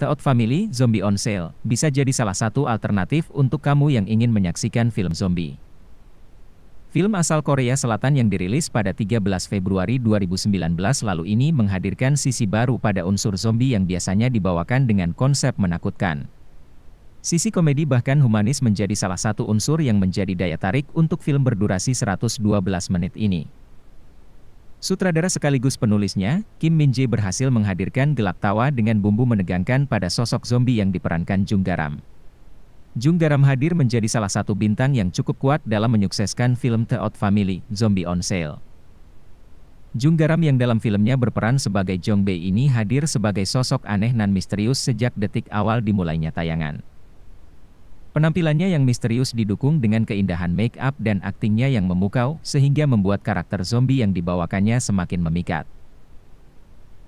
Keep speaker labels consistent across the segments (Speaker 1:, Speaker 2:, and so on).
Speaker 1: The Odd Family, Zombie on Sale, bisa jadi salah satu alternatif untuk kamu yang ingin menyaksikan film zombie. Film asal Korea Selatan yang dirilis pada 13 Februari 2019 lalu ini menghadirkan sisi baru pada unsur zombie yang biasanya dibawakan dengan konsep menakutkan. Sisi komedi bahkan humanis menjadi salah satu unsur yang menjadi daya tarik untuk film berdurasi 112 menit ini. Sutradara sekaligus penulisnya, Kim Min Jae berhasil menghadirkan gelak tawa dengan bumbu menegangkan pada sosok zombie yang diperankan Jung Garam. Jung Garam hadir menjadi salah satu bintang yang cukup kuat dalam menyukseskan film The Odd Family, Zombie on Sale. Jung Garam yang dalam filmnya berperan sebagai Jong Bae ini hadir sebagai sosok aneh dan misterius sejak detik awal dimulainya tayangan. Penampilannya yang misterius didukung dengan keindahan make up dan aktingnya yang memukau, sehingga membuat karakter zombie yang dibawakannya semakin memikat.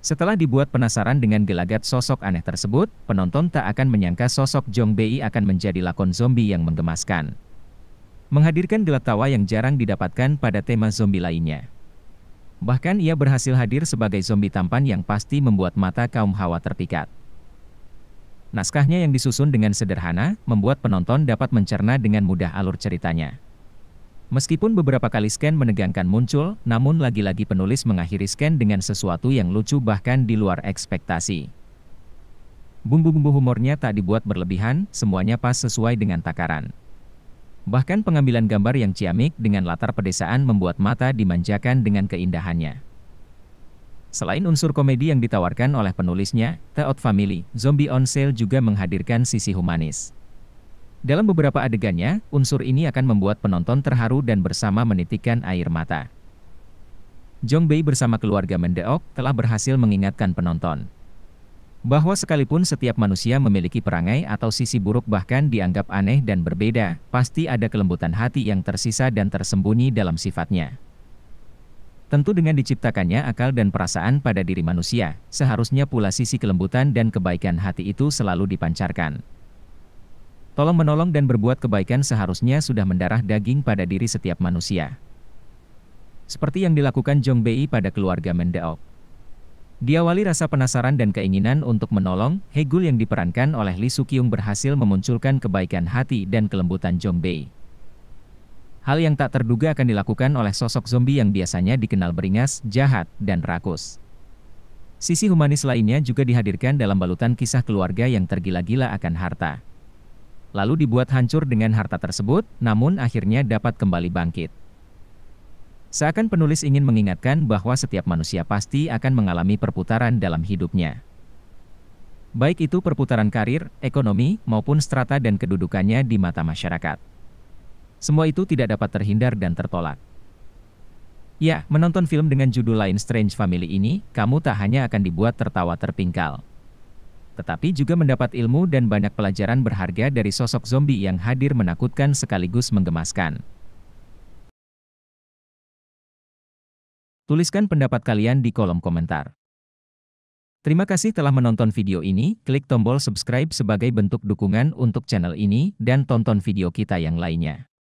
Speaker 1: Setelah dibuat penasaran dengan gelagat sosok aneh tersebut, penonton tak akan menyangka sosok Jong Bei akan menjadi lakon zombie yang menggemaskan. Menghadirkan gelak tawa yang jarang didapatkan pada tema zombie lainnya. Bahkan ia berhasil hadir sebagai zombie tampan yang pasti membuat mata kaum hawa terpikat. Naskahnya yang disusun dengan sederhana membuat penonton dapat mencerna dengan mudah alur ceritanya. Meskipun beberapa kali scan menegangkan muncul, namun lagi-lagi penulis mengakhiri scan dengan sesuatu yang lucu bahkan di luar ekspektasi. Bumbu-bumbu humornya tak dibuat berlebihan, semuanya pas sesuai dengan takaran. Bahkan pengambilan gambar yang ciamik dengan latar pedesaan membuat mata dimanjakan dengan keindahannya. Selain unsur komedi yang ditawarkan oleh penulisnya, The Odd Family, Zombie on Sale juga menghadirkan sisi humanis. Dalam beberapa adegannya, unsur ini akan membuat penonton terharu dan bersama menitikkan air mata. Jong Bei bersama keluarga Mendeok telah berhasil mengingatkan penonton bahwa sekalipun setiap manusia memiliki perangai atau sisi buruk bahkan dianggap aneh dan berbeda, pasti ada kelembutan hati yang tersisa dan tersembunyi dalam sifatnya. Tentu dengan diciptakannya akal dan perasaan pada diri manusia, seharusnya pula sisi kelembutan dan kebaikan hati itu selalu dipancarkan. Tolong menolong dan berbuat kebaikan seharusnya sudah mendarah daging pada diri setiap manusia. Seperti yang dilakukan Jong Bei pada keluarga Mendeok. Diawali rasa penasaran dan keinginan untuk menolong, Hegul yang diperankan oleh Lee Sukyung berhasil memunculkan kebaikan hati dan kelembutan Jong Bei. Hal yang tak terduga akan dilakukan oleh sosok zombie yang biasanya dikenal beringas, jahat, dan rakus. Sisi humanis lainnya juga dihadirkan dalam balutan kisah keluarga yang tergila-gila akan harta. Lalu dibuat hancur dengan harta tersebut, namun akhirnya dapat kembali bangkit. Seakan penulis ingin mengingatkan bahwa setiap manusia pasti akan mengalami perputaran dalam hidupnya. Baik itu perputaran karir, ekonomi, maupun strata dan kedudukannya di mata masyarakat. Semua itu tidak dapat terhindar dan tertolak. Ya, menonton film dengan judul lain Strange Family ini, kamu tak hanya akan dibuat tertawa terpingkal. Tetapi juga mendapat ilmu dan banyak pelajaran berharga dari sosok zombie yang hadir menakutkan sekaligus menggemaskan. Tuliskan pendapat kalian di kolom komentar. Terima kasih telah menonton video ini, klik tombol subscribe sebagai bentuk dukungan untuk channel ini, dan tonton video kita yang lainnya.